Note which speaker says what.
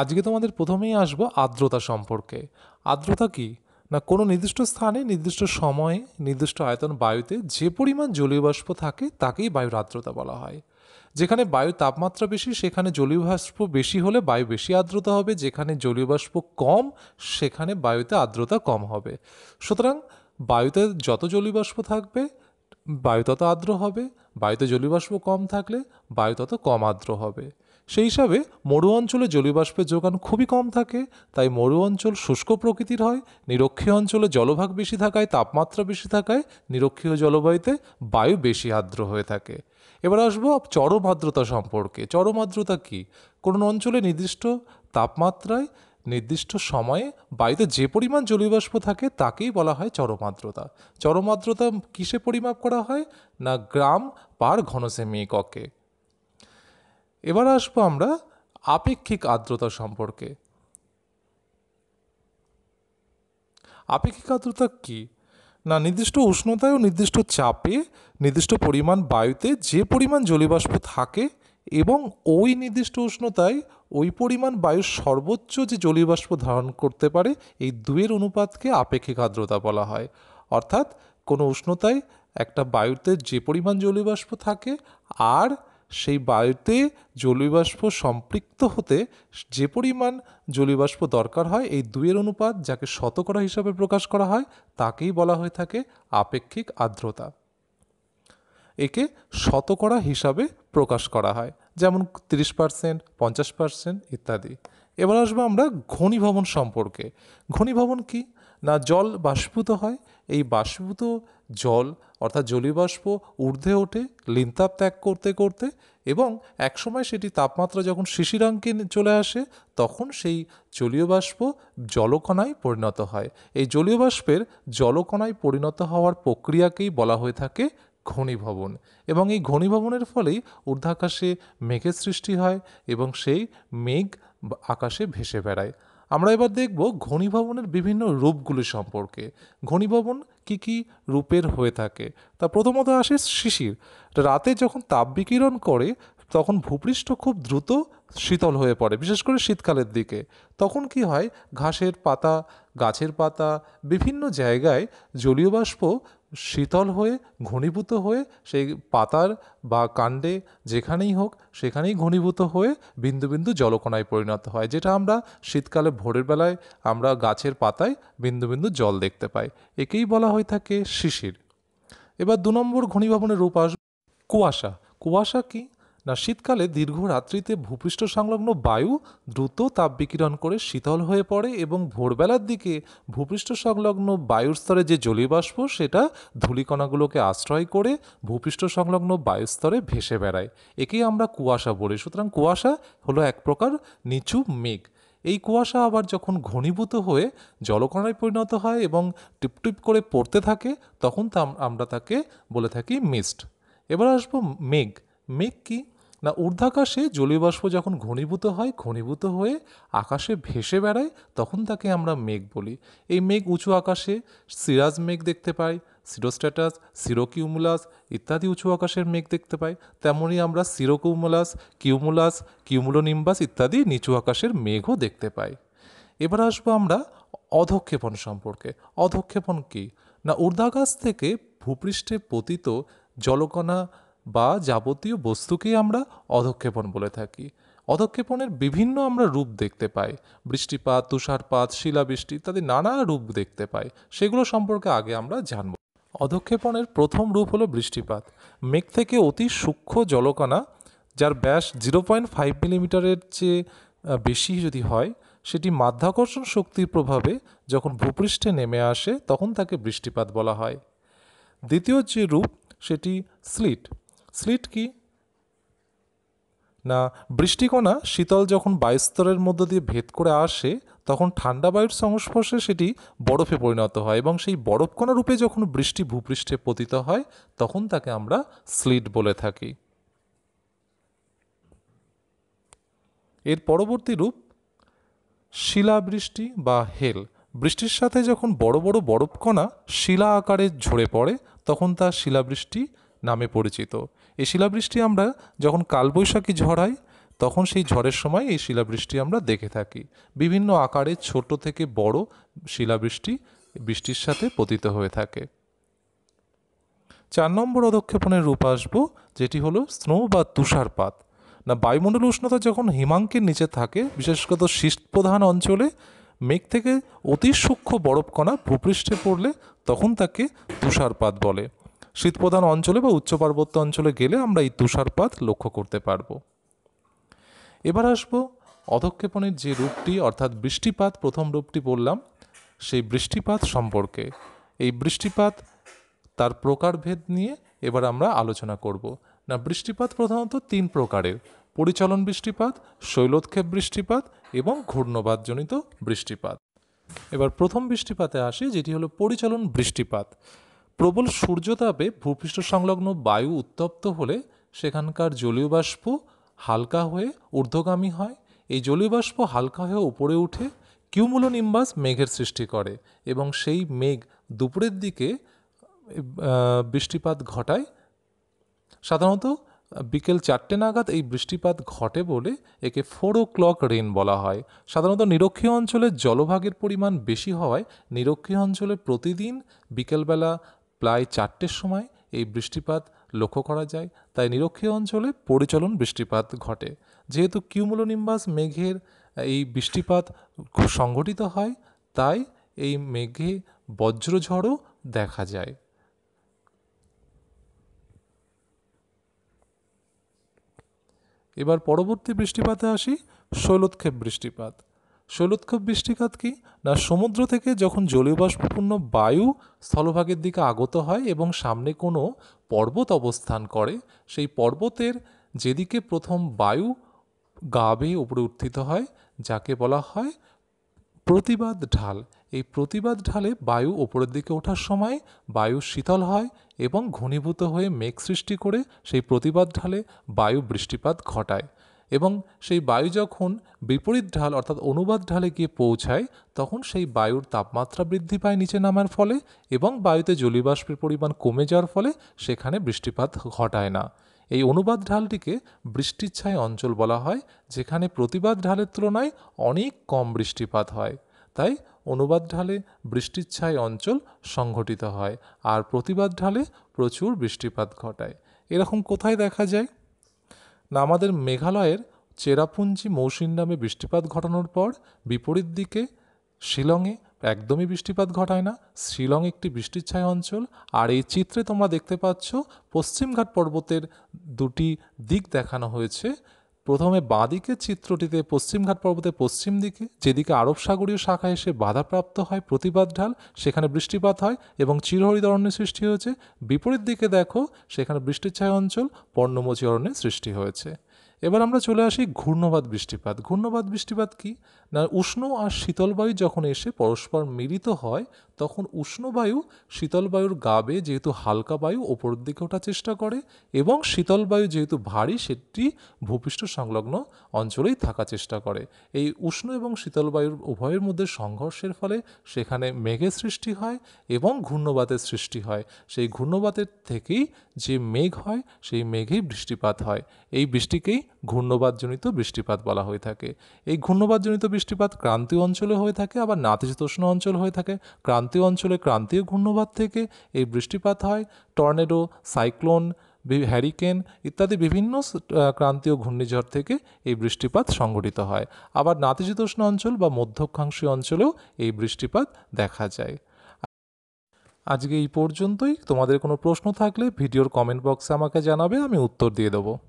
Speaker 1: আজকে তোমাদের প্রথমেই আসব আর্দ্রতা সম্পর্কে আর্দ্রতা কি না কোনো নির্দিষ্ট স্থানে নির্দিষ্ট সময়ে নির্দিষ্ট আয়তন বায়ুতে যে পরিমাণ জলীয় বাষ্প থাকে তাকেই বায়ুর আর্দ্রতা বলা হয় যেখানে বায়ুর তাপমাত্রা বেশি সেখানে জলীয় বাষ্প বেশি হলে বায়ু বেশি আর্দ্রতা হবে যেখানে জলীয় বাষ্প কম সেখানে বায়ুতে আর্দ্রতা কম হবে সুতরাং বায়ুতে যত জলীয় বাষ্প থাকবে বায়ু তত আর্দ্র হবে বায়ুতে জলীয় বাষ্প কম থাকলে বায়ু তত কম আর্দ্র হবে সেই হিসাবে মরু অঞ্চলে জলীয়বাষ্পের যোগান খুবই কম থাকে তাই মরু অঞ্চল শুষ্ক প্রকৃতির হয় নিরক্ষীয় অঞ্চলে জলভাগ বেশি থাকায় তাপমাত্রা বেশি থাকায় নিরক্ষীয় জলবায়ুতে বায়ু বেশি আর্দ্র হয়ে থাকে এবার আসবো চরম আর্দ্রতা সম্পর্কে চরম আর্দ্রতা কী কোনো অঞ্চলে নির্দিষ্ট তাপমাত্রায় নির্দিষ্ট সময়ে বায়ুতে যে পরিমাণ জলীয়বাষ্প থাকে তাকেই বলা হয় চরম আর্দ্রতা চরম আর্দ্রতা কিসে পরিমাপ করা হয় না গ্রাম পার ঘনসেমি এককে এবার আসবো আমরা আপেক্ষিক আর্দ্রতা সম্পর্কে আপেক্ষিক আর্দ্রতা কী না নির্দিষ্ট উষ্ণতায় ও নির্দিষ্ট চাপে নির্দিষ্ট পরিমাণ বায়ুতে যে পরিমাণ জলীয়বাষ্প থাকে এবং ওই নির্দিষ্ট উষ্ণতায় ওই পরিমাণ বায়ু সর্বোচ্চ যে জলীয়বাষ্প ধারণ করতে পারে এই দুয়ের অনুপাতকে আপেক্ষিক আর্দ্রতা বলা হয় অর্থাৎ কোনো উষ্ণতায় একটা বায়ুতে যে পরিমাণ জলীয়বাষ্প থাকে আর সেই বায়ুতে জলীয়বাষ্প সম্পৃক্ত হতে যে পরিমাণ জলীয়বাষ্প দরকার হয় এই দুইয়ের অনুপাত যাকে শতকরা হিসাবে প্রকাশ করা হয় তাকেই বলা হয়ে থাকে আপেক্ষিক আর্দ্রতা একে শতকরা হিসাবে প্রকাশ করা হয় যেমন তিরিশ পার্সেন্ট পঞ্চাশ পার্সেন্ট ইত্যাদি এবার আসবো আমরা ঘনীভবন সম্পর্কে ঘনীভবন কী না জল বাষ্পীভূত হয় এই বাষ্পীভূত জল অর্থাৎ জলীয়বাষ্প ঊর্ধ্বে ওঠে লিনতাপ ত্যাগ করতে করতে এবং একসময় সেটি তাপমাত্রা যখন শিশিরাঙ্কে চলে আসে তখন সেই জলীয় বাষ্প জলকণায় পরিণত হয় এই জলীয় বাষ্পের জলকণায় পরিণত হওয়ার প্রক্রিয়াকেই বলা হয়ে থাকে ঘনীভবন এবং এই ঘনীভবনের ফলেই ঊর্ধ্বাকাশে মেঘের সৃষ্টি হয় এবং সেই মেঘ আকাশে ভেসে বেড়ায় আমরা এবার দেখব ঘনীভবনের বিভিন্ন রূপগুলি সম্পর্কে ঘনীভবন কি কি রূপের হয়ে থাকে তা প্রথমত আসে শিশির রাতে যখন তাপ বিকিরণ করে তখন ভূপৃষ্ঠ খুব দ্রুত শীতল হয়ে পড়ে বিশেষ করে শীতকালের দিকে তখন কি হয় ঘাসের পাতা গাছের পাতা বিভিন্ন জায়গায় জলীয় বাষ্প শীতল হয়ে ঘনীভূত হয়ে সেই পাতার বা কাণ্ডে যেখানেই হোক সেখানেই ঘনীভূত হয়ে বিন্দু বিন্দু জলকণায় পরিণত হয় যেটা আমরা শীতকালে ভোরের বেলায় আমরা গাছের পাতায় বিন্দু বিন্দু জল দেখতে পাই একেই বলা হয়ে থাকে শিশির এবার দু নম্বর ঘনীভবনের রূপ আসবে কুয়াশা কুয়াশা কী না শীতকালে দীর্ঘ রাত্রিতে ভূপৃষ্ঠ সংলগ্ন বায়ু দ্রুত তাপ বিকিরণ করে শীতল হয়ে পড়ে এবং ভোরবেলার দিকে ভূপৃষ্ঠ সংলগ্ন বায়ুর স্তরে যে জলীয়বাষ্প সেটা ধূলিকণাগুলোকে আশ্রয় করে ভূপৃষ্ঠ সংলগ্ন স্তরে ভেসে বেড়ায় একেই আমরা কুয়াশা বলি সুতরাং কুয়াশা হলো এক প্রকার নিচু মেঘ এই কুয়াশা আবার যখন ঘনীভূত হয়ে জলকণায় পরিণত হয় এবং টিপটিপ করে পড়তে থাকে তখন তা আমরা তাকে বলে থাকি মিস্ট এবার আসবো মেঘ মেঘ কি না ঊর্ধ্বাকাশে জলীয়বাষ্প যখন ঘনীভূত হয় ঘনীভূত হয়ে আকাশে ভেসে বেড়ায় তখন তাকে আমরা মেঘ বলি এই মেঘ উঁচু আকাশে সিরাজ মেঘ দেখতে পাই সিরোস্ট্যাটাস সিরোকিউমুলাস ইত্যাদি উঁচু আকাশের মেঘ দেখতে পাই তেমনই আমরা সিরোকিউমুলাস কিউমুলাস কিউমুলোনিম্বাস ইত্যাদি নিচু আকাশের মেঘও দেখতে পাই এবার আসবো আমরা অধক্ষেপণ সম্পর্কে অধক্ষেপণ কী না ঊর্ধ্বাকাশ থেকে ভূপৃষ্ঠে পতিত জলকণা বা যাবতীয় বস্তুকেই আমরা অধক্ষেপণ বলে থাকি অধক্ষেপণের বিভিন্ন আমরা রূপ দেখতে পাই বৃষ্টিপাত তুষারপাত শিলাবৃষ্টি ইত্যাদি নানা রূপ দেখতে পাই সেগুলো সম্পর্কে আগে আমরা জানব অধক্ষেপণের প্রথম রূপ হলো বৃষ্টিপাত মেঘ থেকে অতি সূক্ষ্ম জলকণা যার ব্যাস জিরো পয়েন্ট ফাইভ মিলিমিটারের চেয়ে বেশি যদি হয় সেটি মাধ্যাকর্ষণ শক্তির প্রভাবে যখন ভূপৃষ্ঠে নেমে আসে তখন তাকে বৃষ্টিপাত বলা হয় দ্বিতীয় যে রূপ সেটি স্লিট স্লিট কি না বৃষ্টিকণা শীতল যখন বায়ুস্তরের মধ্য দিয়ে ভেদ করে আসে তখন ঠান্ডা বায়ুর সংস্পর্শে সেটি বরফে পরিণত হয় এবং সেই বরফকণা রূপে যখন বৃষ্টি ভূপৃষ্ঠে পতিত হয় তখন তাকে আমরা স্লিট বলে থাকি এর পরবর্তী রূপ শিলাবৃষ্টি বা হেল বৃষ্টির সাথে যখন বড় বড় বরফকণা শিলা আকারে ঝরে পড়ে তখন তা শিলাবৃষ্টি নামে পরিচিত এই শিলাবৃষ্টি আমরা যখন কালবৈশাখী ঝড় হয় তখন সেই ঝড়ের সময় এই শিলাবৃষ্টি আমরা দেখে থাকি বিভিন্ন আকারে ছোট থেকে বড় শিলাবৃষ্টি বৃষ্টির সাথে পতিত হয়ে থাকে চার নম্বর অধক্ষেপণের রূপ আসবো যেটি হলো স্নো বা তুষারপাত না বায়ুমণ্ডল উষ্ণতা যখন হিমাঙ্কের নিচে থাকে বিশেষত শীতপ্রধান অঞ্চলে মেঘ থেকে অতি সূক্ষ্ম বরফকণা ভূপৃষ্ঠে পড়লে তখন তাকে তুষারপাত বলে শীতপ্রধান অঞ্চলে বা উচ্চ পার্বত্য অঞ্চলে গেলে আমরা এই তুষারপাত লক্ষ্য করতে পারব এবার আসব অধক্ষেপণের যে রূপটি অর্থাৎ বৃষ্টিপাত প্রথম রূপটি বললাম সেই বৃষ্টিপাত সম্পর্কে এই বৃষ্টিপাত তার প্রকারভেদ নিয়ে এবার আমরা আলোচনা করব না বৃষ্টিপাত প্রধানত তিন প্রকারের পরিচালন বৃষ্টিপাত শৈলোৎক্ষেপ বৃষ্টিপাত এবং ঘূর্ণবাদজনিত বৃষ্টিপাত এবার প্রথম বৃষ্টিপাতে আসি যেটি হলো পরিচালন বৃষ্টিপাত প্রবল সূর্যতাপে ভূপৃষ্ঠ সংলগ্ন বায়ু উত্তপ্ত হলে সেখানকার জলীয় বাষ্প হালকা হয়ে ঊর্ধ্বগামী হয় এই জলীয় বাষ্প হালকা হয়ে উপরে উঠে নিম্বাস মেঘের সৃষ্টি করে এবং সেই মেঘ দুপুরের দিকে বৃষ্টিপাত ঘটায় সাধারণত বিকেল চারটে নাগাদ এই বৃষ্টিপাত ঘটে বলে একে ফোর ও ক্লক রেন বলা হয় সাধারণত নিরক্ষীয় অঞ্চলে জলভাগের পরিমাণ বেশি হওয়ায় নিরক্ষীয় অঞ্চলে প্রতিদিন বিকেলবেলা প্রায় চারটের সময় এই বৃষ্টিপাত লক্ষ্য করা যায় তাই নিরক্ষীয় অঞ্চলে পরিচলন বৃষ্টিপাত ঘটে যেহেতু কিউমুলোনিম্বাস মেঘের এই বৃষ্টিপাত সংঘটিত হয় তাই এই মেঘে বজ্রঝড়ও দেখা যায় এবার পরবর্তী বৃষ্টিপাতে আসি শৈলোৎক্ষেপ বৃষ্টিপাত শৈলোৎক্ষেপ বৃষ্টিপাত কি না সমুদ্র থেকে যখন জলীয়বাষ্পপূর্ণ বায়ু স্থলভাগের দিকে আগত হয় এবং সামনে কোনো পর্বত অবস্থান করে সেই পর্বতের যেদিকে প্রথম বায়ু গা বেয়ে উপরে উত্থিত হয় যাকে বলা হয় প্রতিবাদ ঢাল এই প্রতিবাদ ঢালে বায়ু ওপরের দিকে ওঠার সময় বায়ু শীতল হয় এবং ঘনীভূত হয়ে মেঘ সৃষ্টি করে সেই প্রতিবাদ ঢালে বায়ু বৃষ্টিপাত ঘটায় এবং সেই বায়ু যখন বিপরীত ঢাল অর্থাৎ অনুবাদ ঢালে গিয়ে পৌঁছায় তখন সেই বায়ুর তাপমাত্রা বৃদ্ধি পায় নিচে নামার ফলে এবং বায়ুতে জলীয়বাষ্পের পরিমাণ কমে যাওয়ার ফলে সেখানে বৃষ্টিপাত ঘটায় না এই অনুবাদ ঢালটিকে বৃষ্টিচ্ছায় অঞ্চল বলা হয় যেখানে প্রতিবাদ ঢালের তুলনায় অনেক কম বৃষ্টিপাত হয় তাই অনুবাদ ঢালে বৃষ্টির ছায় অঞ্চল সংঘটিত হয় আর প্রতিবাদ ঢালে প্রচুর বৃষ্টিপাত ঘটায় এরকম কোথায় দেখা যায় আমাদের মেঘালয়ের চেরাপুঞ্জি মৌসিন নামে বৃষ্টিপাত ঘটানোর পর বিপরীত দিকে শিলংয়ে একদমই বৃষ্টিপাত ঘটায় না শিলং একটি বৃষ্টির ছায় অঞ্চল আর এই চিত্রে তোমরা দেখতে পাচ্ছ পশ্চিমঘাট পর্বতের দুটি দিক দেখানো হয়েছে প্রথমে বাঁদিকের চিত্রটিতে পশ্চিমঘাট পর্বতের পশ্চিম দিকে যেদিকে আরব সাগরীয় শাখা এসে বাধাপ্রাপ্ত হয় প্রতিবাদ ঢাল সেখানে বৃষ্টিপাত হয় এবং চিরহরিত অরণ্যের সৃষ্টি হয়েছে বিপরীত দিকে দেখো সেখানে বৃষ্টির ছায় অঞ্চল পর্ণমোচী অরণ্যের সৃষ্টি হয়েছে এবার আমরা চলে আসি ঘূর্ণবাদ বৃষ্টিপাত ঘূর্ণবাদ বৃষ্টিপাত কি না উষ্ণ আর শীতল বায়ু যখন এসে পরস্পর মিলিত হয় তখন উষ্ণ বায়ু শীতল বায়ুর গাবে যেহেতু হালকা বায়ু ওপরের দিকে ওঠার চেষ্টা করে এবং শীতল বায়ু যেহেতু ভারী সেটি ভূপৃষ্ঠ সংলগ্ন অঞ্চলেই থাকার চেষ্টা করে এই উষ্ণ এবং শীতল বায়ুর উভয়ের মধ্যে সংঘর্ষের ফলে সেখানে মেঘের সৃষ্টি হয় এবং ঘূর্ণবাতের সৃষ্টি হয় সেই ঘূর্ণবাতের থেকেই যে মেঘ হয় সেই মেঘেই বৃষ্টিপাত হয় এই বৃষ্টিকেই ঘূর্ণবাদজনিত বৃষ্টিপাত বলা হয়ে থাকে এই ঘূর্ণবাদজনিত বৃষ্টিপাত ক্রান্তীয় অঞ্চলে হয়ে থাকে আবার নাতিশীতোষ্ণ অঞ্চল হয়ে থাকে ক্রান্তীয় অঞ্চলে ক্রান্তীয় ঘূর্ণবাদ থেকে এই বৃষ্টিপাত হয় টর্নেডো সাইক্লোন হ্যারিকেন ইত্যাদি বিভিন্ন ক্রান্তীয় ঘূর্ণিঝড় থেকে এই বৃষ্টিপাত সংঘটিত হয় আবার নাতিশীতোষ্ণ অঞ্চল বা মধ্যক্ষাংশীয় অঞ্চলেও এই বৃষ্টিপাত দেখা যায় আজকে এই পর্যন্তই তোমাদের কোনো প্রশ্ন থাকলে ভিডিওর কমেন্ট বক্সে আমাকে জানাবে আমি উত্তর দিয়ে দেবো